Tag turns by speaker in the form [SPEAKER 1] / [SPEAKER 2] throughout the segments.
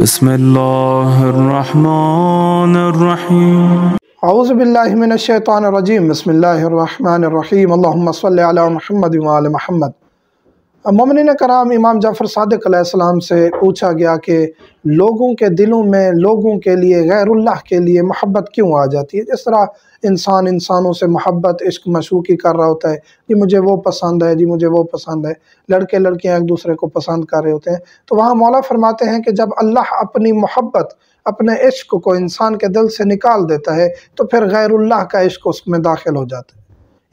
[SPEAKER 1] بسم الله الرحمن الرحيم أعوذ بالله من الشيطان الرجيم بسم الله الرحمن الرحيم اللهم صل على محمد وعلى محمد ममनिन कराम इमाम जाफ़र सदक सलाम से पूछा गया कि लोगों के दिलों में लोगों के लिए गैरुल्लाह के लिए महब्बत क्यों आ जाती है जिस तरह इंसान इंसानों से महब्बत इश्क मशूकी कर रहा होता है जी मुझे वो पसंद है जी मुझे वो पसंद है लड़के लड़कियाँ एक दूसरे को पसंद कर रहे होते हैं तो वहाँ मौला फरमाते हैं कि जब अल्लाह अपनी मोहब्बत अपने इश्क को इंसान के दिल से निकाल देता है तो फिर गैरुल्लाह का इश्क उसमें दाखिल हो जाता है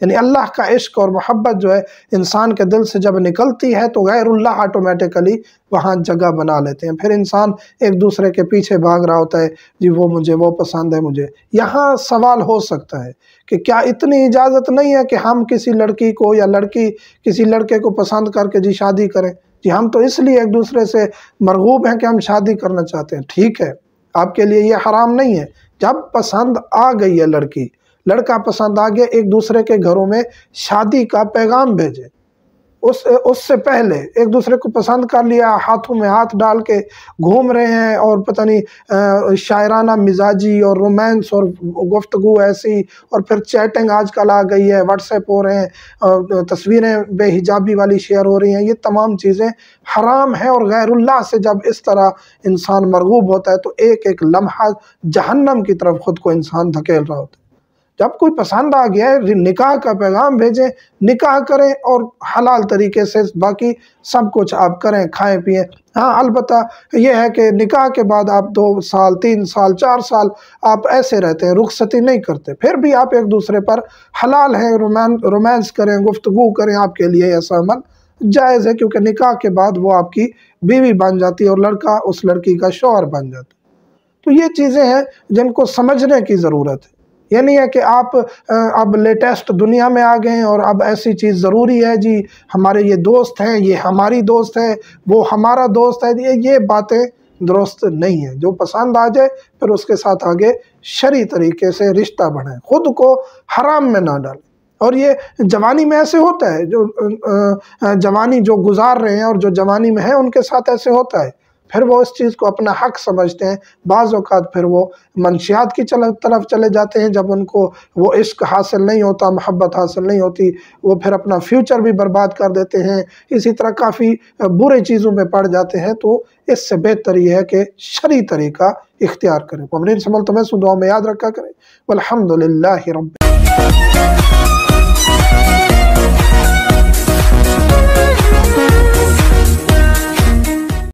[SPEAKER 1] यानी अल्लाह का इश्क और मोहब्बत जो है इंसान के दिल से जब निकलती है तो गैरुल्ला ऑटोमेटिकली वहाँ जगह बना लेते हैं फिर इंसान एक दूसरे के पीछे भाग रहा होता है जी वो मुझे वो पसंद है मुझे यहाँ सवाल हो सकता है कि क्या इतनी इजाज़त नहीं है कि हम किसी लड़की को या लड़की किसी लड़के को पसंद करके जी शादी करें जी हम तो इसलिए एक दूसरे से मरगूब हैं कि हम शादी करना चाहते हैं ठीक है आपके लिए ये हराम नहीं है जब पसंद आ गई है लड़की लड़का पसंद आ गया एक दूसरे के घरों में शादी का पैगाम भेजे उस उससे पहले एक दूसरे को पसंद कर लिया हाथों में हाथ डाल के घूम रहे हैं और पता नहीं शायराना मिजाजी और रोमांस और गुफ्तगु ऐसी और फिर चैटिंग आजकल आ गई है व्हाट्सएप हो रहे हैं तस्वीरें बेहिजाबी वाली शेयर हो रही हैं ये तमाम चीज़ें हराम हैं और गैरुल्ला से जब इस तरह इंसान मरगूब होता है तो एक एक लम्हा जहन्नम की तरफ ख़ुद को इंसान धकेल रहा होता है जब कोई पसंद आ गया है निकाह का पैगाम भेजें निकाह करें और हलाल तरीके से बाकी सब कुछ आप करें खाएं पिए हाँ अलबत् यह है कि निकाह के बाद आप दो साल तीन साल चार साल आप ऐसे रहते हैं रुखसती नहीं करते फिर भी आप एक दूसरे पर हलाल हैं रोमैन रोमांस करें गुफ्तु करें आपके लिए ऐसा अमल जायज़ है क्योंकि निकाह के बाद वो आपकी बीवी बन जाती है और लड़का उस लड़की का शोहर बन जाता है तो ये चीज़ें हैं जिनको समझने की ज़रूरत है ये नहीं है कि आप अब लेटेस्ट दुनिया में आ गए हैं और अब ऐसी चीज़ ज़रूरी है जी हमारे ये दोस्त हैं ये हमारी दोस्त है वो हमारा दोस्त है ये ये बातें दुरुस्त नहीं है जो पसंद आ जाए फिर उसके साथ आगे शरी तरीके से रिश्ता बढ़ाएं ख़ुद को हराम में ना डालें और ये जवानी में ऐसे होता है जो जवानी जो गुजार रहे हैं और जो जवानी में है उनके साथ ऐसे होता है फिर वो उस चीज़ को अपना हक समझते हैं बाज़ात फिर वो मनशियात की तरफ चले जाते हैं जब उनको वो इश्क हासिल नहीं होता मोहब्बत हासिल नहीं होती वो फिर अपना फ्यूचर भी बर्बाद कर देते हैं इसी तरह काफ़ी बुरे चीज़ों में पड़ जाते हैं तो इससे बेहतर यह है कि शरी तरीका इख्तियार करें ममरिन समल तुम्हें सुधाओं में याद रखा करें अलहमदिल्ला रब